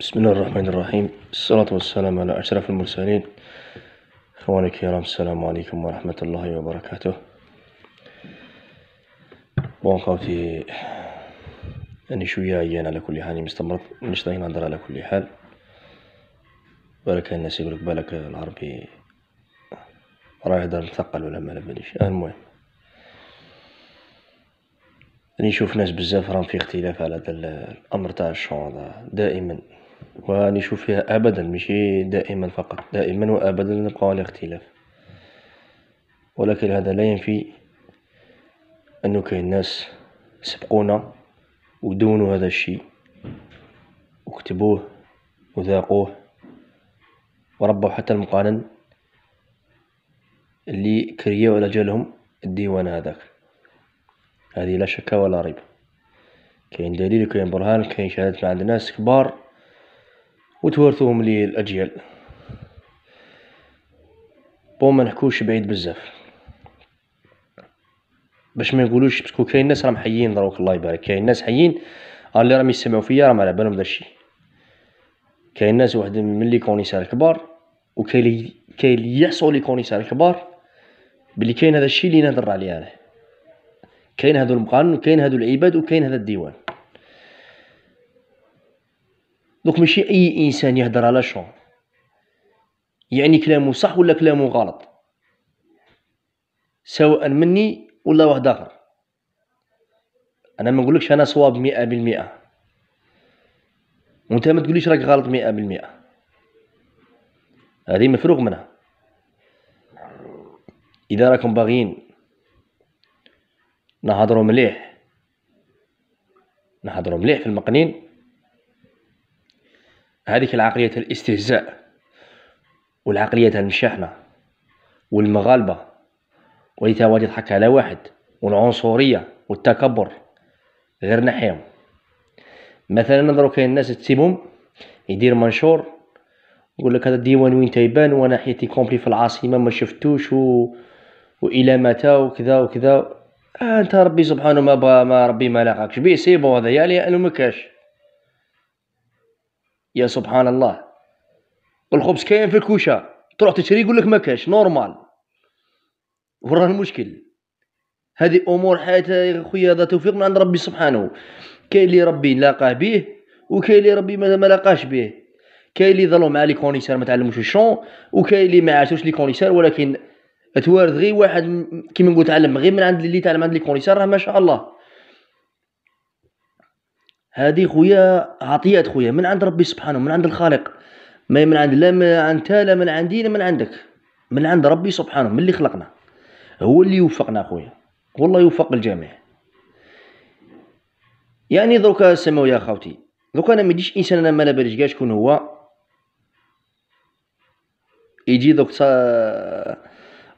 بسم الله الرحمن الرحيم الصلاة والسلام على أشرف المرسلين إخواني الكرام السلام عليكم ورحمة الله وبركاته بون خوتي أني شوية عيان على كل حال مستمر مش دايما نهضر على كل حال بالك الناس يقولك بالك العربي راه يهدر مثقل ولا ما باليش المهم راني نشوف ناس بزاف راهم في اختلاف على هذا الامر تاع الشونطه دائما ونشوف فيها أبدا ماشي دائما فقط دائما وأبدا نبقى على اختلاف ولكن هذا لا ينفي أنه كاين ناس سبقونا ودونوا هذا الشيء وكتبوه وذاقوه وربوا حتى المقارن اللي كريو على جالهم الديوان هذاك هذه لا شك ولا ريب كاين دليل كاين برهان كاين شهادات مع عند ناس كبار وتورثوهم للاجيال بون ما نحكوش بعيد بزاف باش ما نقولوش باسكو كاين ناس راهم حيين دروك الله يبارك كاين ناس حيين اللي راهم يسمعوا فيا راهم على بالهم الشيء كاين ناس واحد من لي كونيسار كبار وكاين لي كاين لي يحصوا لي كونيسار كبار بلي كاين هذا الشيء اللي نهضر عليه انا كاين هذو المقانون وكاين هذو العباد وكاين هذا الديوان دوك ماشي اي انسان يهضر على شون يعني كلامه صح ولا كلامه غلط سواء مني ولا واحد اخر انا ما نقولكش انا صواب مئة بالمئة وانت ما تقوليش راك غلط مئة بالمئة هذه مفروغ منها اذا راكم باغيين نهضروا مليح نهضروا مليح في المقنين هذيك العقلية الاستهزاء والعقلية تاع المشاحنة والمغالبة وليت تواجد يضحك على واحد والعنصرية والتكبر غير نحيهم مثلا نظروا كاين الناس تسيبهم يدير منشور يقول لك هذا الديوان وين تيبان وانا حياتي كومبلي في العاصمه ما شفتوش و... والى متى وكذا وكذا آه انت ربي سبحانه ما با ما ربي ما لاقاكش بيه سيبو بون هذا يعني انه ما كاش يا سبحان الله الخبز كاين في الكوشه تروح تشري يقول لك ما كاش نورمال وراه المشكل هذه امور حياتها يا خويا هذا توفيق من عند ربي سبحانه كاين اللي ربي لاقاه به وكاين اللي ربي ما لاقاش به كاين اللي ظلوا مع لي كونيسار ما تعلموش الشون وكاين اللي ما عاشوش لي كونيسار ولكن توارد غير واحد كيما نقول تعلم غير من عند اللي تعلم عند لي كونيسار راه ما شاء الله هذه خويا عطيات خويا من عند ربي سبحانه من عند الخالق ما من عند لا من انت لا من عندي لا من عندك من عند ربي سبحانه من اللي خلقنا هو اللي يوفقنا خويا والله يوفق الجميع يعني دروك سمو يا خاوتي دروك انا ما يجيش انسان انا ما لاباليش كاع شكون هو يجي دروك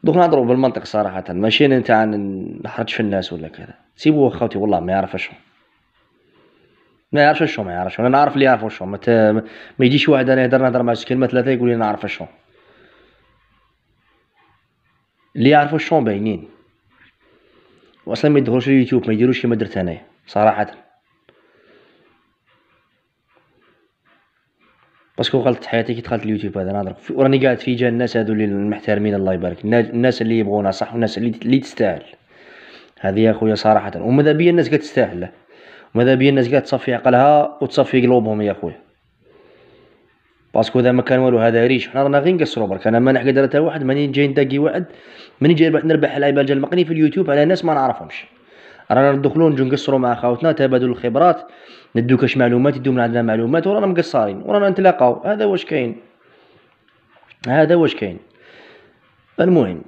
دروك نهضروا بالمنطق صراحه ماشي انا تاع نحرج في الناس ولا كذا سيبوه خاوتي والله ما يعرف اشهم ما يعرفش وشهم ما يعرفش انا نعرف اللي يعرف وشهم مت... ما يجيش واحد انا يهدر نهضر مع كلمه ثلاثه يقول لي نعرف وشهم اللي يعرفوا الشون باينين واصلا ما يدخلوش اليوتيوب ما يديروش كيما درت انايا صراحه باسكو غلطت حياتي كي دخلت اليوتيوب هذا نهضر وراني قاعد في جال الناس هذو اللي المحترمين الله يبارك الناس اللي يبغونا صح والناس اللي, اللي تستاهل هذه يا خويا صراحه وماذا بيا الناس قاعد تستاهل ماذا بيا الناس كاع تصفي عقلها وتصفي قلوبهم يا خويا باسكو اذا ما كان والو هذا ريش حنا رانا غير نقصرو برك انا ما نحكي درتها واحد ماني جاي نتاقي واحد ماني جاي نربح لعيبه الجا المقني في اليوتيوب على ناس ما نعرفهمش رانا ندخلو نجو نقصرو مع خاوتنا تبادل الخبرات ندو كاش معلومات يدو من عندنا معلومات ورانا مقصرين ورانا نتلاقاو هذا واش كاين هذا واش كاين المهم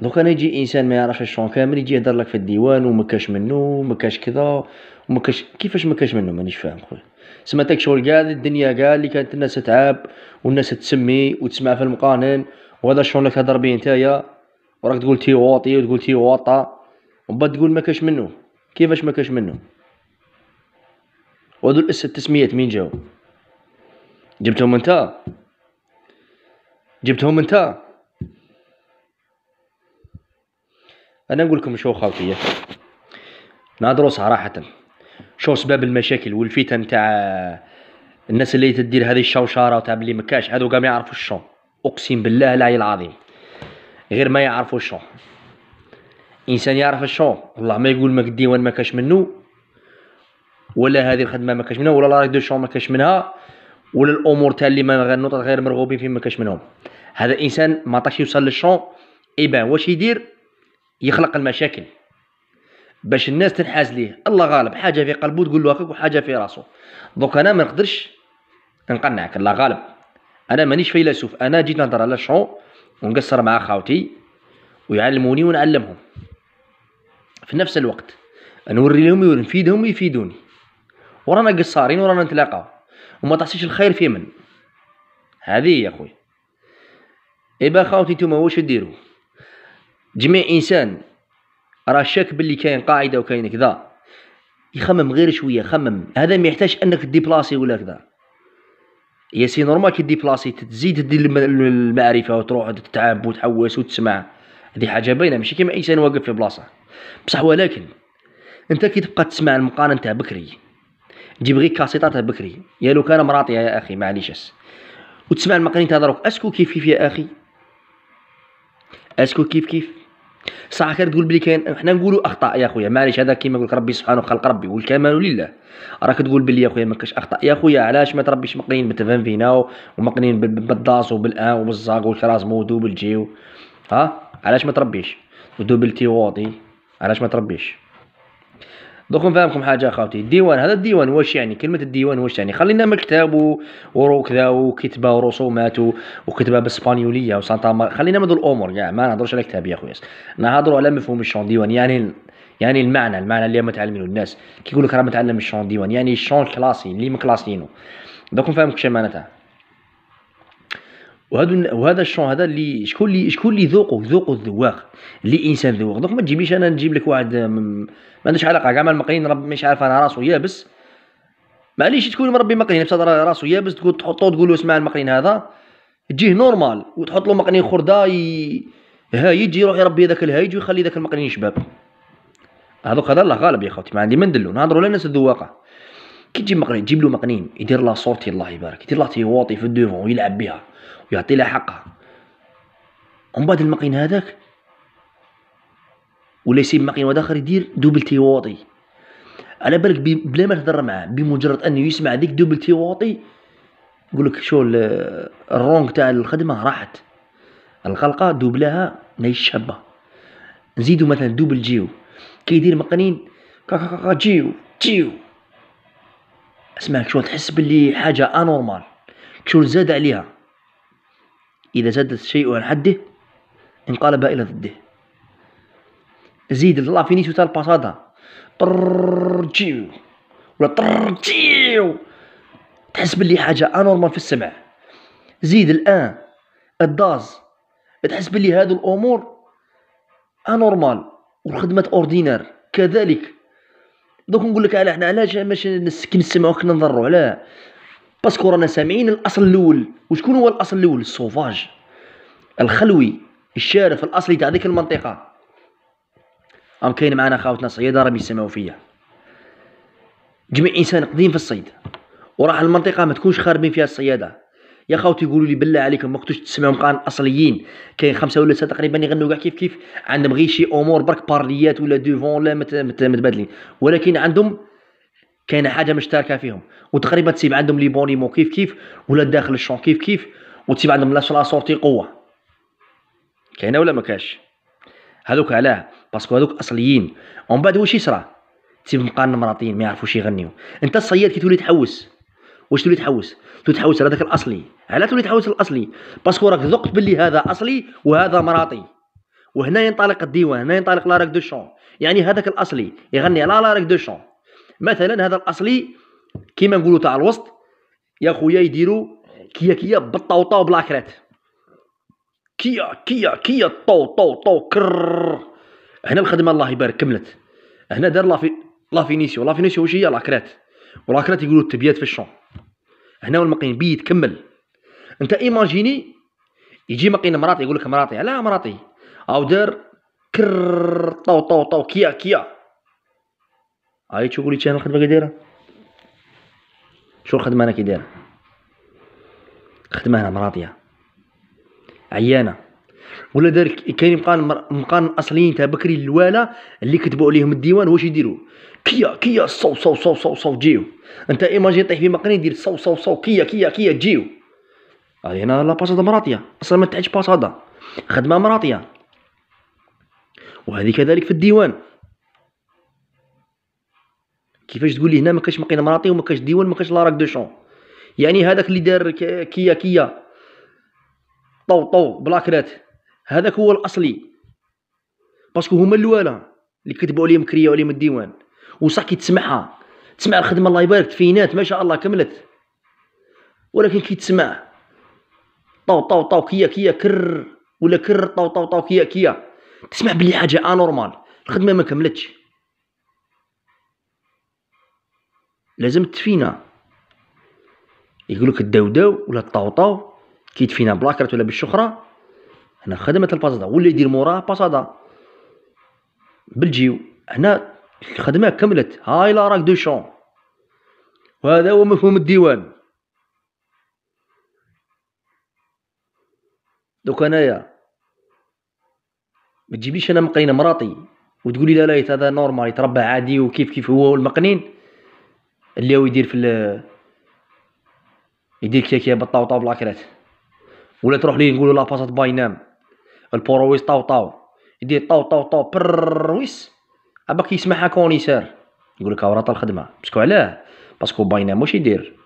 دوكا انا يجي انسان ما يعرفش الشون كامل يجي يهضر لك في الديوان وما كاش منو وما كاش كذا وما كاش كيفاش ما كاش منه مانيش فاهم خويا سما تاك شغل قال الدنيا قال اللي كانت الناس تعاب والناس تسمي وتسمع في المقانن وهذا شغل لك هضر بيه نتايا وراك تقول تي واطي وتقول تي واطا ومن بعد تقول ما كاش منه كيفاش ما كاش منه وهذو الست تسميات مين جاو جبتهم انت جبتهم انت انا نقول لكم شو خاوتي نهضروا صراحه شو سبب المشاكل والفتن تاع الناس اللي تدير هذه الشوشاره تاع بلي مكاش هذو كاع ما يعرفوا الشون اقسم بالله العلي العظيم غير ما يعرفوا الشون انسان يعرف الشون والله ما يقول ماك الديوان ما كاش منه ولا هذه الخدمه ما كاش منها ولا لا دو شون ما كاش منها ولا الامور تاع اللي ما النقطه غير مرغوبين فيه ما كاش منهم هذا انسان ما طاش يوصل للشون ايبان واش يدير يخلق المشاكل باش الناس تنحاز ليه الله غالب حاجه في قلبه تقول له هكاك وحاجه في راسه دوك انا ما نقدرش نقنعك الله غالب انا مانيش فيلسوف انا جيت نهضر على الشعور ونقصر مع خاوتي ويعلموني ونعلمهم في نفس الوقت نوري لهم ونفيدهم ويفيدوني ورانا قصارين ورانا نتلاقاو وما تحسيش الخير في من هذه يا خويا ايبا خاوتي نتوما واش ديروا جميع انسان راه شاك باللي كاين قاعده وكاين كذا يخمم غير شويه خمم هذا ما يحتاج انك ديبلاسي ولا كذا يا سي نورمال كي ديبلاسي تزيد دير المعرفه وتروح تتعب وتحوس وتسمع هذه حاجه باينه ماشي كيما انسان واقف في بلاصه بصح ولكن انت كي تبقى تسمع المقارنه تاع بكري جيب غير كاسيطه تاع بكري يا لو كان مراطيه يا اخي معليش وتسمع المقارنه تاع دروك اسكو كيف كيف يا اخي اسكو كيف كيف صح كان تقول بلي كاين حنا نقولوا اخطاء يا خويا معليش هذا كيما يقول ربي سبحانه خلق ربي والكمال لله راك تقول بلي يا خويا ما كاش اخطاء يا خويا علاش ما تربيش مقنين بتفهم فينا ومقنين بالداس وبالان وبالزاق والكرازمو مودو بالجيو ها علاش ما تربيش ودوبل تي واطي علاش ما تربيش دوك نفهمكم حاجه خاوتي الديوان هذا الديوان واش يعني كلمه الديوان واش يعني خلينا من كتاب وكذا وكتبه ورسومات وكتبه بالاسبانيوليه وسانتا خلينا من الامور كاع يعني ما نهضروش على كتاب يا خويا نهضروا على مفهوم الشون ديوان يعني يعني المعنى المعنى اللي متعلمينه الناس كيقول لك راه متعلم الشون ديوان يعني الشون كلاسي اللي مكلاسينو دوك نفهمك شنو معناتها وهذا وهذا الشون هذا اللي شكون اللي شكون اللي ذوقه ذوقه الذواق اللي انسان ذواق دونك ما تجيبليش انا نجيب لك واحد آه، ما عندوش علاقه كاع مع المقرين رب مش عارف انا راسو يابس معليش تكون مربي مقرين بصح راسو يابس تقول تحطو تقول له اسمع المقرين هذا تجيه نورمال وتحط له مقرين خردا ي... ها يجي يروح يربي هذاك الهايج ويخلي ذاك المقرين شباب هذوك هذا الله غالب يا خوتي ما عندي ما ندلو نهضروا على الناس الذواقه كي تجيب مقرين تجيب له مقرين يدير لا صورتي الله يبارك يدير لا تيواطي في الدوفون ويلعب بها ويعطي لها حقها ومن بعد المقين هذاك ولا يسيب مقين واحد اخر يدير دوبل تي واطي على بالك بلا ما تهضر معاه بمجرد انه يسمع ديك دوبل تي واطي يقول لك شو الرونغ تاع الخدمه راحت الغلقه دوبلاها ماهيش شابه نزيدو مثلا دوبل جيو كيدير مقنين كاكاكا جيو جيو اسمعك شو تحس باللي حاجه انورمال شو زاد عليها إذا زاد الشيء عن حده انقلب إلى ضده زيد لا فينيسيو تاع الباسادا طرجيو ولا طرجيو تحس باللي حاجة انورمال في السمع زيد الآن الداز تحس باللي الأمور انورمال والخدمة اوردينار كذلك دوك نقول لك على حنا علاش نسكن السمع وكنا نضروا باسكو رانا سامعين الاصل الاول وشكون هو الاصل الاول السوفاج الخلوي الشارف الاصلي تاع ذيك المنطقه راهم كاين معنا خاوتنا صياده راهم يسمعوا فيا جميع انسان قديم في الصيد وراح المنطقه ما تكونش خاربين فيها الصياده يا خاوتي يقولوا لي بالله عليكم ما كنتوش تسمعوا مقان اصليين كاين خمسه ولا سته تقريبا يغنوا كاع كيف كيف عندهم غير شي امور برك بارليات ولا دوفون لا متبادلين ولكن عندهم كاينه حاجه مشتركه فيهم وتقريبا تسيب عندهم لي مو كيف كيف ولا داخل الشون كيف كيف وتسيب عندهم لا سورتي قوه كاينه ولا ما كاش هذوك علاه باسكو هذوك اصليين ومن بعد واش يصرى تسيب مقان ما يعرفوش يغنيو انت الصياد كي تولي تحوس واش تولي تحوس تولي تحوس على داك الاصلي علاه تولي تحوس الاصلي باسكو راك ذقت باللي هذا اصلي وهذا مراطي وهنا ينطلق الديوان هنا ينطلق لاراك دو شون يعني هذاك الاصلي يغني على لاراك دو شون مثلا هذا الاصلي كيما نقولوا تاع الوسط يا خويا يديروا كيا كيا بالطوطه وبلاكرات كيا كيا كيا طو طو طو كر هنا الخدمه الله يبارك كملت هنا دار لافي لافينيسيو لافينيسيو واش هي لاكرات ولاكرات يقولوا التبيات في الشون هنا والمقين بيت كمل انت ايماجيني يجي مقين مراطي يقول لك مراطي لا مراطي او دار كر طو طو طو كيا كيا هاي تشوفوا لي شنو الخدمه كي دايره شو الخدمه انا كي دايره خدمه هنا مراطيه عيانه ولا ذلك كاين مقارن مقارن الاصليين تاع بكري الوالا اللي كتبوا عليهم الديوان واش يديروا كيا كيا صو صو صو صو صو جيو انت ايماجي طيح في مقرن يدير صو صو صو كيا كيا كيا جيو هاي هنا لا باسادا مراطيه اصلا ما تعجبش باسادا خدمه مراطيه وهذه كذلك في الديوان كيفاش تقول لي هنا ما كاش مقينه مراطي وما كاش ديوان ما كاش لا راك دو شون يعني هذاك اللي دار كيا كيا طو طو بلاكرات هذاك هو الاصلي باسكو هما اللواله اللي كتبوا عليهم كريا عليهم الديوان وصح كي تسمعها تسمع الخدمه الله يبارك تفينات ما شاء الله كملت ولكن كي تسمع طو طو طو كيا كيا كر ولا كر طو طو طو كيا كيا تسمع بلي حاجه انورمال الخدمه ما كملتش لازم تفينا يقولك الدوداو ولا الطوطاو كيدفينا بلاكرت ولا بالشخره هنا خدمة الباسادا ولا يدير موراه باسادا بالجيو هنا الخدمه كملت هاي لا راك دو شون وهذا هو مفهوم الديوان دوك انايا ما تجيبليش انا مقرينه مراتي وتقولي لا لا هذا نورمال يتربى عادي وكيف كيف هو المقنين اللي هو يدير في ال يدير كيكيا بطاوطا بلاكرات ولا تروح ليه نقولوا لاباسات باينام البورويس طاو طاو يدير طاو طاو طاو برويس ابا كيسمعها كونيسير يقول لك ورا الخدمه باسكو علاه باسكو باينام واش يدير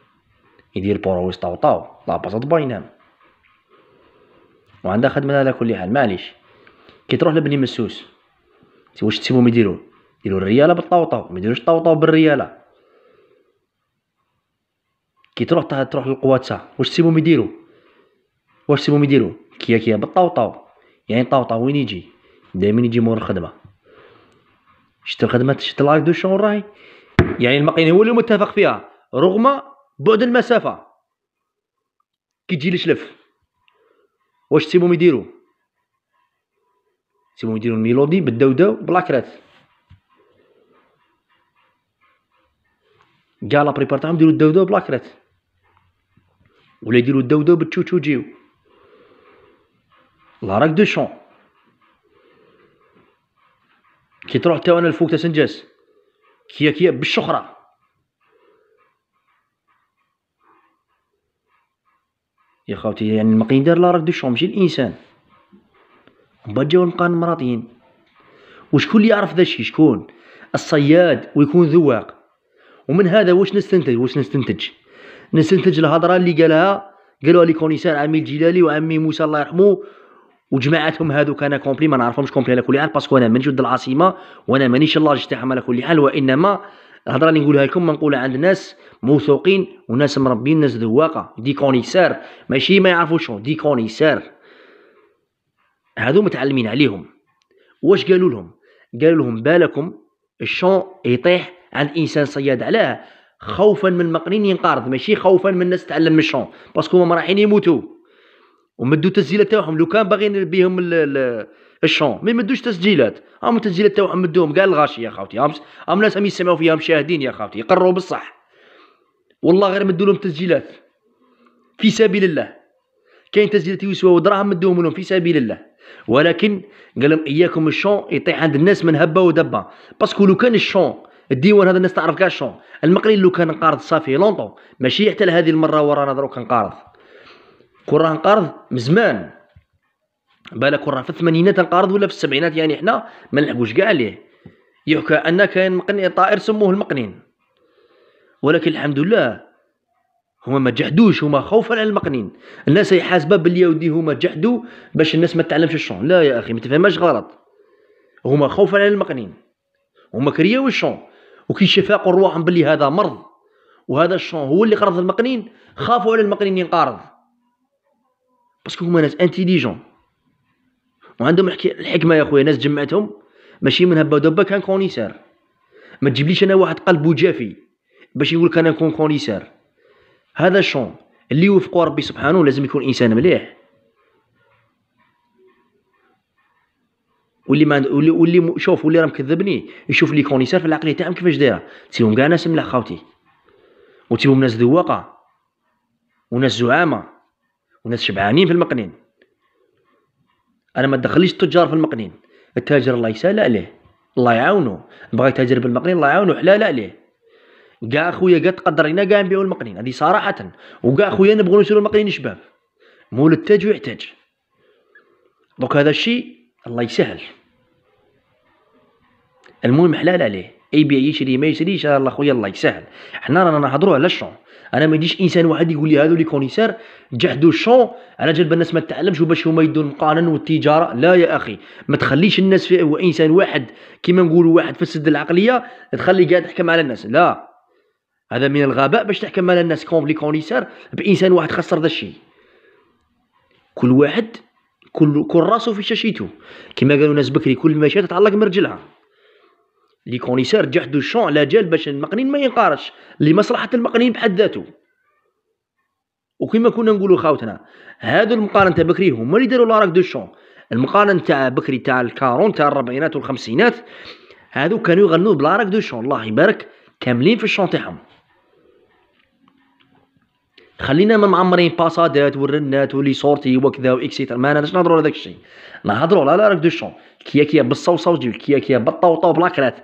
يدير بورويس طاو طاو لاباسات باينام وعندها خدمه على كل حال معليش كي تروح لبني مسوس واش تسيبهم يديروا يديروا الرياله طاو ما يديروش طاو بالرياله كي تروح تروح للقواتسا واش تسيبهم يديروا واش سيبهم يديرو كيا كيا بالطوطاو يعني الطوطاو وين يجي دائما يجي مور الخدمه شت الخدمه شفت لايف دو شون راهي يعني المقيني هو اللي متفق فيها رغم بعد المسافه كي تجي شلف واش تسيبهم يديرو تسيبهم يديرو الميلودي بالدودو بلاكرات كاع لا بريبار تاعهم يديرو الدودو بلاكرات ولا يديرو الدودو بالتشوتشو جيو راك دو شون كي تروح تا انا الفوق تسنجاس كيا كيا بالشخره يا خوتي يعني المقين دار لا راك دو شون ماشي الانسان من جاو نبقى مراطين وشكون اللي يعرف ذا شكون الصياد ويكون ذواق ومن هذا واش نستنتج واش نستنتج نستنتج الهضره اللي قالها قالوها لي كونيسان عمي الجلالي وعمي موسى الله يرحمه وجماعتهم هذوك انا كومبلي ما نعرفهمش كومبلي على كل حال باسكو انا من جد العاصمه وانا مانيش اللاج تاعهم على كل حال وانما الهضره اللي نقولها لكم نقولها عند ناس موثوقين وناس مربين ناس ذواقه دي كونيسار ماشي ما يعرفوش دي كونيسار هذو متعلمين عليهم واش قالوا لهم قالوا لهم بالكم الشون يطيح عند انسان صياد علاه خوفا من مقرين ينقرض ماشي خوفا من الناس تعلم من الشون باسكو هما رايحين يموتوا ومدوا تسجيلات تاعهم لو كان باغيين بهم الشون ما يمدوش تسجيلات هم التسجيلات تاعهم مدوهم كاع الغاشي يا خاوتي هم ناس هم يسمعوا فيها مشاهدين يا خاوتي يقروا بالصح والله غير مدوا لهم تسجيلات في سبيل الله كاين تسجيلات يسوى دراهم مدوهم لهم في سبيل الله ولكن قال لهم اياكم الشون يطيح عند الناس من هبه ودبه باسكو لو كان الشون الديوان هذا الناس تعرف كاع الشون المقلي لو كان قارض صافي لونطون ماشي حتى لهذه المره ورانا دروك نقارض كون راه انقرض زمان بالك كون راه في الثمانينات انقرض ولا في السبعينات يعني حنا ما نلعبوش كاع عليه يحكى ان كان مقني طائر سموه المقنين ولكن الحمد لله هما ما جحدوش هما خوفا على المقنين الناس يحاسبه يودي هما جحدوا باش الناس ما تعلمش الشون لا يا اخي ما تفهمش غلط هما خوفا على المقنين هما كرياو الشون وكي شفاقوا رواحهم باللي هذا مرض وهذا الشون هو اللي قرض المقنين خافوا على المقنين ينقرض باسكو هما ناس انتيليجون وعندهم الحكمه يا خويا ناس جمعتهم ماشي من هبه ودبه كان كونيسير ما تجيبليش انا واحد قلبه جافي باش يقولك انا نكون كونيسير هذا الشون اللي وفقوا ربي سبحانه لازم يكون انسان مليح واللي ما عند... واللي, واللي شوف واللي راه مكذبني يشوف لي كونيسير في العقليه تاعهم كيفاش دايره تيهم كاع ناس ملاح خاوتي وتيهم ناس ذواقه وناس زعامه وناس شبعانين في المقنين انا ما دخليش التجار في المقنين التاجر الله يسهل عليه الله يعاونو بغى يتاجر بالمقنين الله يعاونو حلال عليه كاع خويا كاع تقدرينا كاع نبيعو المقنين هذه صراحه وكاع خويا نبغوا نشرو المقنين شباب مول التاج ويحتاج دوك هذا الشيء الله يسهل المهم حلال عليه اي بي يشري ما يشريش الله خويا الله يسهل حنا رانا نهضروا على الشون انا ما يجيش انسان واحد يقول لي هذو لي كونيسير جحدوا الشون على جال الناس ما تعلمش وباش هما يدوا القانون والتجاره لا يا اخي ما تخليش الناس في انسان واحد كيما نقولوا واحد فسد العقليه تخلي قاعد تحكم على الناس لا هذا من الغباء باش تحكم على الناس لي كونيسير بانسان واحد خسر ذا الشيء كل واحد كل كل راسه في شاشيته كما قالوا ناس بكري كل ما شات تتعلق مرجلها لي كونيسير رجع حدو الشون على جال باش المقنين ما ينقارش لمصلحه المقنين بحد ذاته وكما كنا نقولوا خاوتنا هادو المقارنه تاع بكري هما اللي داروا لاراك دو شون المقارنه تاع بكري تاع الكارون تاع الربعينات والخمسينات هادو كانوا يغنوا بلاراك دو شون الله يبارك كاملين في الشون تاعهم خلينا ما معمرين باسادات والرنات ولي سورتي وكذا واكسيتر ما انا نهضروا على داك الشيء نهضروا على لاراك دو شون كياكيه بالصوصوج كياكيا بالطوطو بلاكرات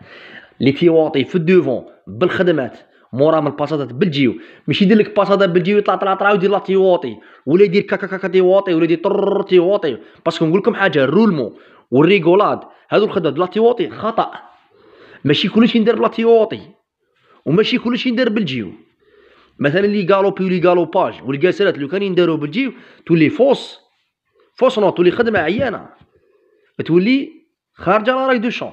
لي تيواطي في الدوفون بالخدمات مورا من الباسادات بالجيو ماشي يدير لك باصادا بالجيو يطلع طلع طلع ويدير لا تيواطي ولا يدير كاكا كاكا تيواطي ولا يدير طر تيواطي باسكو نقول لكم حاجه الرولمو والريغولاد هادو الخدمات بلا تيواطي خطا ماشي كلشي ندير بلا تيواطي وماشي كلشي ندير بالجيو مثلا لي غالوبي ولي غالوباج والكاسرات لو كانوا يندارو بالجيو تولي فوس فوس نوت تولي خدمه عيانه تولي خارجه لا راي دو شون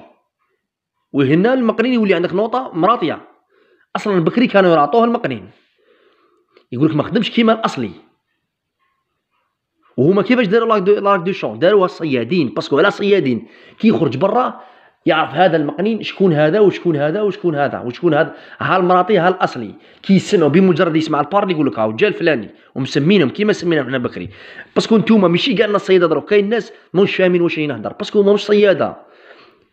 وهنا المقرين يولي عندك نوطه مراطيه اصلا بكري كانوا يعطوها المقرين يقول لك ما خدمش كيما الاصلي وهما كيفاش داروا لاك دو لاك دو شون داروها الصيادين باسكو على صيادين كي يخرج برا يعرف هذا المقنين شكون هذا وشكون هذا وشكون هذا وشكون هذا ها المراطي ها الاصلي كي يسمعوا بمجرد يسمع البار يقول لك هاو جا الفلاني ومسمينهم كيما سميناهم احنا بكري باسكو نتوما ماشي كاع الناس دروك كاين ناس ماهوش فاهمين واش نهضر باسكو ماهوش صياده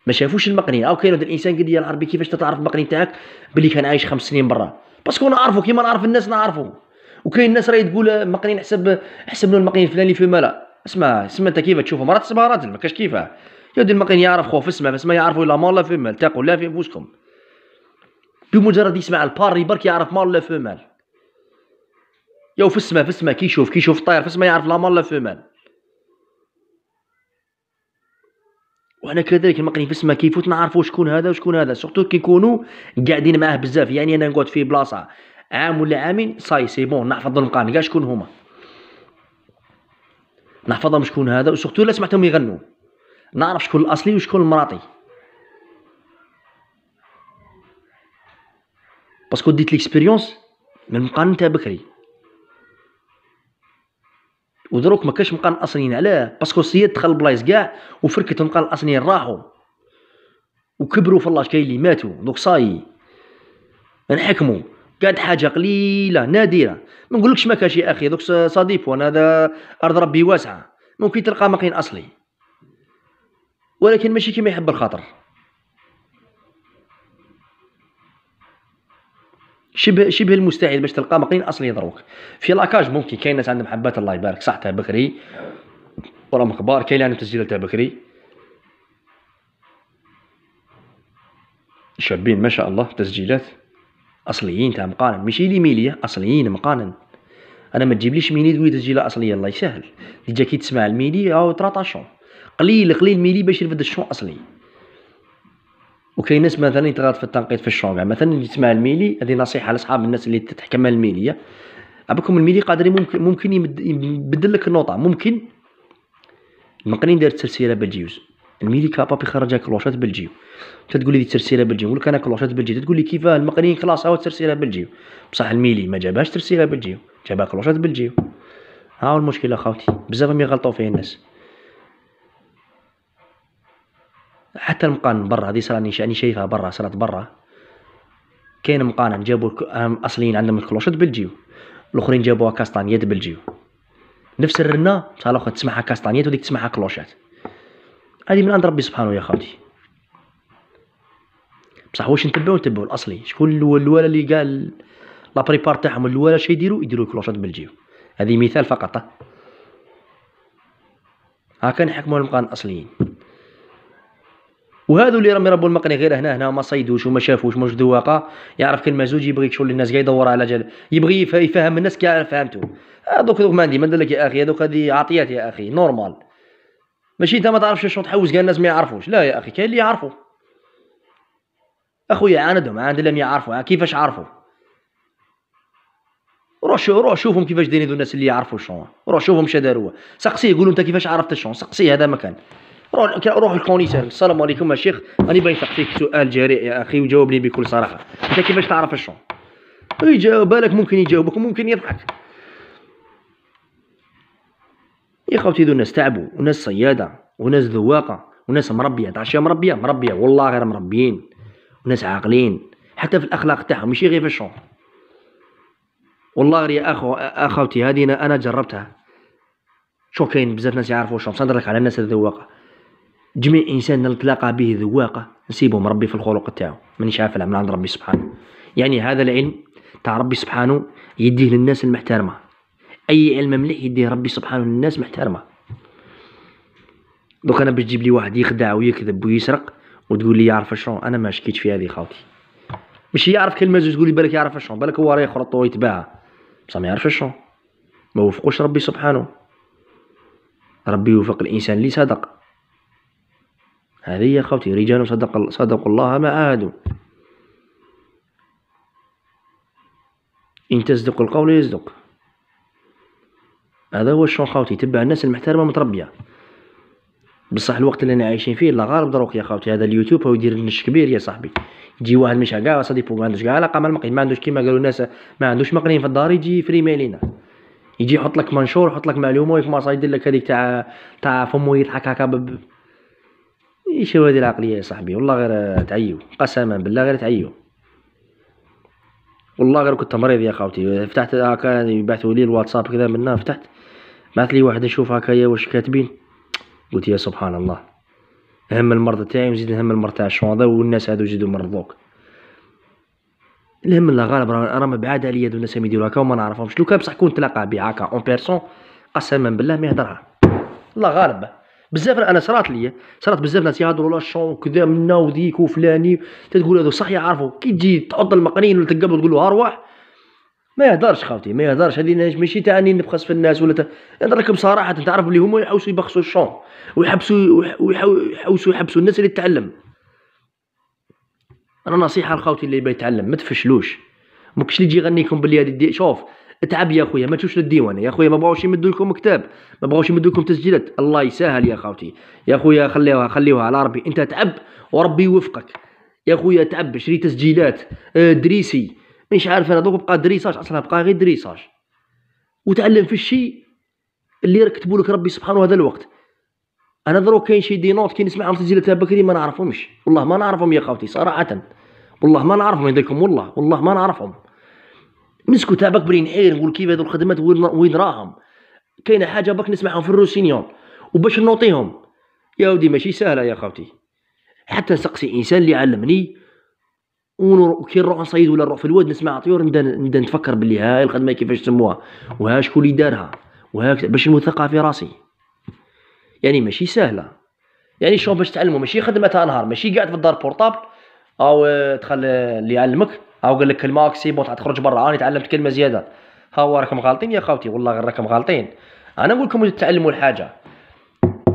ما شافوش المقنين او كاين هذا الانسان قال لي العربي كيفاش تعرف المقني تاعك بلي كان عايش خمس سنين برا باسكو نعرفو كيما نعرف الناس نعرفو وكاين الناس راهي تقول مقنين حسب حسب المقنين الفلاني في مالا اسمع اسمع انت كيف تشوفه مرات تسمع راجل ما كاش كيفاه يدي كان يعرف خوف اسمه بس ما يعرفوا لا مال لا في مال تاقوا لا في انفسكم بمجرد يسمع الباري برك يعرف مال لا في مال يو في اسمه في اسمه كي يشوف كي يشوف الطاير في اسمه يعرف لا مال لا في مال وانا كذلك المقني في السما كيفوت نعرفوا شكون هذا وشكون هذا سورتو كي يكونوا قاعدين معاه بزاف يعني انا نقعد في بلاصه عام ولا عامين صاي سي بون نحفظ المقان كاع شكون هما نحفظهم شكون هذا وسورتو لا سمعتهم يغنوا نعرف شكون الاصلي وشكون المراطي باسكو ديت ليكسبيريونس من مقارنة بكري ودروك ما كاش مقارن اصليين علاه باسكو السيد دخل البلايص كاع وفركت مقارن الاصليين راحوا وكبروا في الله كاين اللي ماتوا دوك صاي نحكموا قاد حاجه قليله نادره ما نقولكش ما كاش يا اخي دوك صديف وانا هذا ارض ربي واسعه ممكن تلقى مقين اصلي ولكن ماشي كيما يحب الخاطر شبه شبه المستعد باش تلقى مقلين اصلي يضروك في لاكاج ممكن كاين ناس عندهم حبات الله يبارك صح تاع بكري وراهم كبار كاين اللي يعني عندهم تسجيل تاع بكري شابين ما شاء الله تسجيلات اصليين تاع مقارن ماشي لي ميليا اصليين مقارن انا ما تجيبليش ميني تقولي تسجيله اصليه الله يسهل ديجا كي تسمع الميلي او تراطاشون قليل قليل ميلي باش يرفد الشون اصلي وكاين ناس مثلا يتغاض في التنقيط في الشون مثلا اللي تسمع الميلي هذه نصيحه لاصحاب الناس اللي تتحكم الميليه عبكم الميلي قادر ممكن ممكن يبدل لك النوطه ممكن المقرين دار تسلسله بالجيوز الميلي كاباب يخرجها كلوشات بالجيو تتقول لي ترسيله بالجيو ولك لك انا كلوشات بالجيو تقول لي كيفاه المقرين خلاص هاو ترسيله بالجيو بصح الميلي ما جابهاش ترسيله بالجيو جابها كلوشات بالجيو هاو المشكله خاوتي بزاف ما يغلطوا فيه الناس حتى المقان برا هذه صلاة راني شايفها برا صارت برا كاين مقانن جابوا اصليين عندهم الكلوشيت بلجيو الاخرين جابوها كاستانيات بلجيو نفس الرنه تاع الاخر تسمعها كاستانيات وديك تسمعها كلوشات هذه من عند ربي سبحانه يا خوتي بصح واش نتبعو نتبعو الاصلي شكون الاول الاول اللي قال لا بريبار تاعهم الاول اش يديرو يديرو كلوشات بلجيو هذه مثال فقط هاكا نحكمو المقان الاصليين وهذو اللي راهم يربوا المقني غير هنا هنا ما صيدوش وما شافوش ما ذواقه يعرف كلمه زوج يبغي يشوف الناس كاع يدور على جال يبغي يفهم الناس كاع فهمتو آه، دوك دوك ما عندي ما ندير لك يا اخي هذوك هذه عطيات يا اخي نورمال ماشي انت ما تعرفش شنو تحوس كاع الناس ما يعرفوش لا يا اخي كاين اللي يعرفوا اخويا عاندهم عاند لم يعرفوا آه، كيفاش عرفوا روح شو روح شوفهم كيفاش دايرين الناس اللي يعرفوا شنو روح شوفهم شنو داروا سقسيه قول انت كيفاش عرفت شنو سقسيه هذا مكان روح روح الكونيسير السلام عليكم يا شيخ راني باغي فيك سؤال جريء يا اخي وجاوبني بكل صراحه انت كيفاش تعرف الشون اي بالك ممكن يجاوبك وممكن يضحك يا خوتي ذو الناس تعبوا وناس صياده وناس ذواقه وناس مربيه تعرف مربيه مربيه والله غير مربيين وناس عاقلين حتى في الاخلاق تاعهم ماشي غير في الشون والله يا اخو اخوتي هذه انا جربتها شو كاين بزاف ناس يعرفوا الشون صدرك لك على الناس الذواقه جميع انسان نتلاقى به ذواقه نسيبه ربي في الخلق تاعو مانيش عارف من عند ربي سبحانه يعني هذا العلم تاع ربي سبحانه يديه للناس المحترمه اي علم مليح يديه ربي سبحانه للناس محترمه دوك انا باش تجيب لي واحد يخدع ويكذب ويسرق وتقول لي يعرف شنو انا ما شكيت في هذه خاوتي مش يعرف كلمه زوج تقول لي بالك يعرف شنو بالك هو راه يخرط ويتباعها بصح ما يعرفش شنو ما وفقوش ربي سبحانه ربي يوفق الانسان اللي صدق هذه خوتي رجال صدق صدقوا الله ما عادوا إن تصدق القول يصدق هذا هو الشون خوتي تبع الناس المحترمه متربيه بصح الوقت اللي انا عايشين فيه لا غارب دروك يا خوتي هذا اليوتيوب هو يدير نش كبير يا صاحبي يجي واحد مش كاع صديق ما عندوش كاع علاقه مع المقيم ما عندوش كيما قالوا الناس ما عندوش مقرين في الدار يجي فري ميلينا يجي يحط لك منشور يحط لك معلومه ويك ما يدير لك هذيك تاع تاع فمو يضحك هكا ايش هو هذه العقليه يا صاحبي والله غير تعيو قسما بالله غير تعيو والله غير كنت مريض يا خاوتي فتحت هكا يبعثوا لي الواتساب كذا منا فتحت بعث لي واحد نشوف يا واش كاتبين قلت يا سبحان الله هم المرض تاعي وزيد هم المرض تاع الشوندا والناس هادو يزيدوا مرضوك الهم الله غالب راه مبعاد عليا هادو الناس يديروا هكا وما نعرفهمش لو كان بصح كون تلاقى بي هكا اون بيرسون قسما بالله ما يهضرها الله غالب بزاف انا صرات ليا صرات بزاف ناس يهضروا لا شون كذا منا وذيك وفلاني تقول هذو صح يعرفوا كي تجي تحط المقرين ولا تقبل تقول له ارواح ما يهدرش خاوتي ما يهدرش هذه ماشي تاع اني نبخس في الناس ولا نهضر لكم صراحه تعرف اللي هما يحوسوا يبخسوا الشون ويحبسوا ويحوسوا يحبسوا الناس اللي تتعلم انا نصيحه لخاوتي اللي يبغى يتعلم ما تفشلوش ممكنش اللي يجي يغنيكم باللي هذه شوف اتعب يا خويا ما تشوفش للديوان يا خويا ما بغاوش يمدوا لكم كتاب ما بغاوش يمدوا لكم تسجيلات الله يسهل يا خاوتي يا خويا خليوها خليوها على ربي انت تعب وربي يوفقك يا خويا تعب شري تسجيلات آه، دريسي مش عارف انا دوك بقى دريساج اصلا بقى غير دريساج وتعلم في الشيء اللي ركتبوا لك ربي سبحانه هذا الوقت انا دروك كاين شي دينوت كي نسمعهم تسجيلات بكري ما نعرفهمش والله ما نعرفهم يا خاوتي صراحه والله ما نعرفهم يديكم والله والله ما نعرفهم مسكو تاع باك برينعير نقول كيف هذو الخدمات وين راهم كاينه حاجه باك نسمعهم في الروسينيون وباش نوطيهم يا ودي ماشي سهله يا خاوتي حتى نسقسي انسان اللي علمني وكي نروح نصيد ولا نروح في الواد نسمع طيور نبدا نبدا نفكر باللي هاي الخدمه كيفاش سموها وها شكون اللي دارها وها باش نوثقها في راسي يعني ماشي سهله يعني شلون باش تعلمو ماشي خدمه تاع نهار ماشي قاعد في الدار بورطابل او تخلي اللي يعلمك او قال لك الماكسي سي تخرج برا انا تعلمت كلمه زياده ها هو راكم غالطين يا خاوتي والله غير راكم غالطين انا نقول لكم تعلموا الحاجه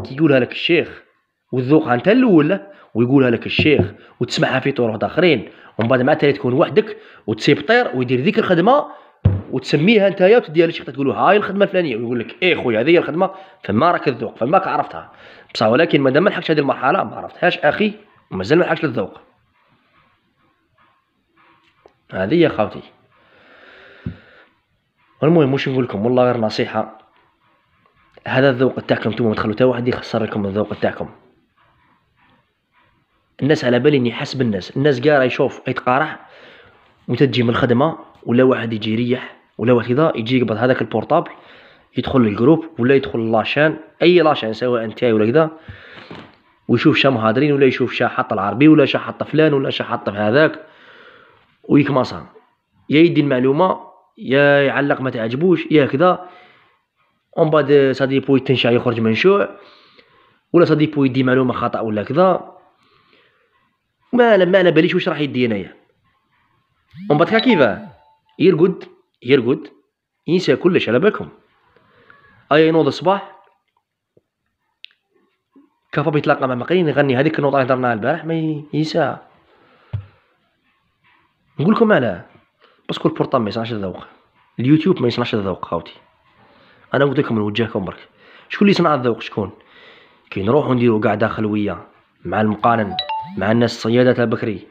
كي يقولها لك الشيخ وتذوقها انت الاول ويقولها لك الشيخ وتسمعها في طرق اخرين ومن بعد مع تالي تكون وحدك وتسيب طير ويدير ذيك الخدمه وتسميها نتايا وتديها للشيخ تقول له هاي الخدمه الفلانيه ويقول لك ايه خويا هذه هي الخدمه فما راك الذوق فما عرفتها بصح ولكن مادام ما لحقتش هذه المرحله ما عرفتهاش اخي ومازال ما لحقتش للذوق هذه يا خاوتي المهم واش نقول لكم والله غير نصيحه هذا الذوق تاعكم نتوما ما تخلو تا واحد يخسر لكم الذوق تاعكم الناس على بالي اني حسب الناس الناس كاع راه يشوف يتقارح وتجي من الخدمه ولا واحد يجي يريح ولا واحد كذا يجي يقبض هذاك البورطابل يدخل للجروب ولا يدخل لاشان اي لاشان سواء تاعي ولا كذا ويشوف شا هادرين ولا يشوف شا حط العربي ولا شا حط فلان ولا شا حط هذاك ويكماصها يا يدي المعلومه يا يعلق ما تعجبوش يا كذا اون بعد سا ديبو تنشع يخرج منشوع ولا سا بو يدي معلومه خطا ولا كذا ما ما على باليش واش راح يدي انايا اون بعد كيفاه يرقد يرقد ينسى كلش على بالكم ايا ينوض الصباح كفا بيتلاقى مع مقرين يغني هذيك النوطه اللي هضرناها البارح ما ينساها نقول لكم علاه باسكو البورطاب ما يصنعش الذوق اليوتيوب ما يصنعش الذوق خاوتي انا قلت لكم نوجهكم برك شكون اللي صنع الذوق شكون كي نروحو نديرو قاعده خلويه مع المقارن مع الناس الصياده تاع بكري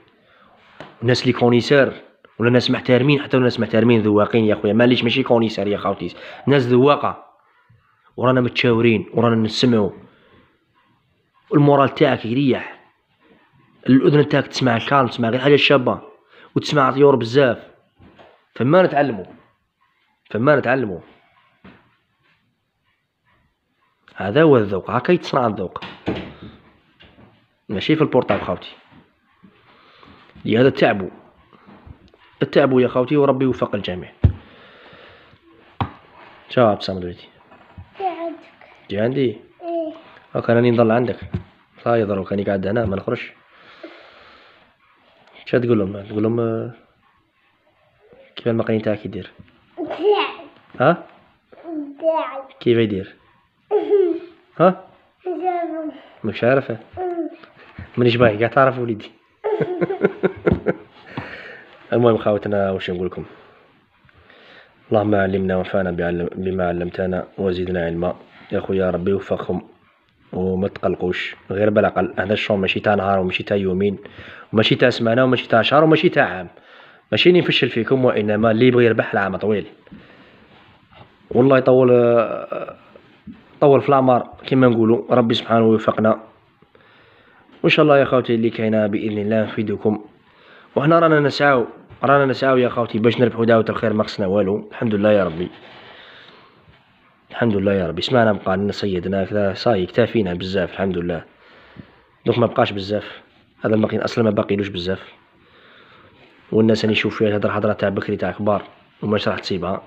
الناس اللي كونيسير ولا ناس محترمين حتى ناس محترمين ذواقين يا خويا ماليش ماشي كونيسير يا خاوتي ناس ذواقه ورانا متشاورين ورانا نسمعو المورال تاعك يريح الاذن تاعك تسمع الكلام تسمع غير حاجه شابه وتسمع طيور بزاف فما نتعلمو فما نتعلمو هذا هو الذوق هكا يتصنع الذوق ماشي في البورتاب خاوتي لهذا تعبوا تعبوا يا خاوتي وربي يوفق الجميع شاو عبد الصمد وليدي جي عندك جي عندي ايه هاكا راني نضل عندك هاي ضروري راني قاعد هنا ما نخرجش شو تقول لهم تقول لهم آه، كيف المقلي تاعك يدير ها كيف يدير ها مش عارفه مانيش باغي كاع تعرف وليدي المهم خاوتنا واش نقول لكم اللهم علمنا وانفعنا بما علمتنا وزدنا علما يا خويا ربي وفقهم وما تقلقوش غير بالعقل هذا الشغل ماشي تاع نهار وماشي تاع يومين وماشي تاع سمانه وماشي تاع شهر وماشي تاع عام ماشي اللي نفشل فيكم وانما اللي يبغي يربح العام طويل والله يطول طول في العمر كما نقولوا ربي سبحانه ويوفقنا وان شاء الله يا خوتي اللي كاينه باذن الله نفيدكم وحنا رانا نسعاو رانا نسعاو يا خوتي باش نربحو دعوه الخير ما خصنا والو الحمد لله يا ربي الحمد لله يا ربي سمعنا بقى لنا سيدنا كذا صاي كتافينا بزاف الحمد لله دوك ما بقاش بزاف هذا المقين اصلا ما باقيلوش بزاف والناس راني يشوف فيها الهضره هضره تاع بكري تاع كبار وما راح تسيبها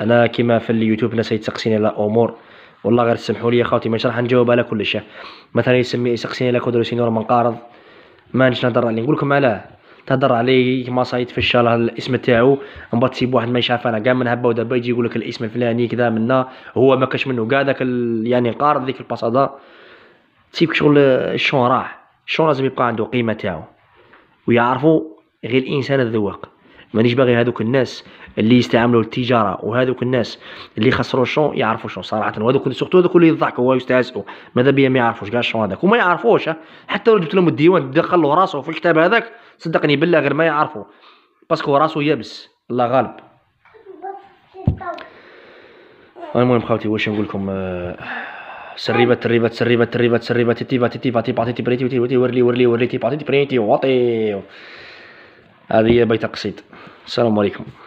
انا كيما في اليوتيوب ناس يتسقسيني على امور والله غير تسمحوا لي خاوتي ما راح نجاوب على كل شيء مثلا يسمي يسقسيني على سينور منقارض ما نش نهضر عليه نقول لكم علاه تهضر عليه كيما صايد في الشارع الاسم تاعو من بعد تسيب واحد ما يشاف انا كاع من هبه ودابا يجي يقول لك الاسم الفلاني كذا منا هو ما كاش منه كاع داك يعني قارب ديك الباسادا تسيب شغل الشون راح الشون لازم يبقى عنده قيمه تاعو ويعرفوا غير الانسان الذواق مانيش باغي هذوك الناس اللي يستعملوا التجاره وهذوك الناس اللي خسروا الشون يعرفوا شون صراحه وهذوك سورتو هذوك اللي يضحكوا ويستهزئوا ماذا بيا ما يعرفوش كاع الشون هذاك وما يعرفوش حتى لو جبت لهم الديوان دخل له راسه في الكتاب هذاك صدقني بالله غير ما يعرفوا باسكو راسه يابس الله غالب المهم خاوتي واش نقول لكم سريبة تريبة سريبة تريبة سريبة تيتيبة تيتيبة تيبة تيتيبة تيتيبة ورلي ورلي ورلي تيبة تيتيبة تيتيبة هذه بيت قصيد السلام عليكم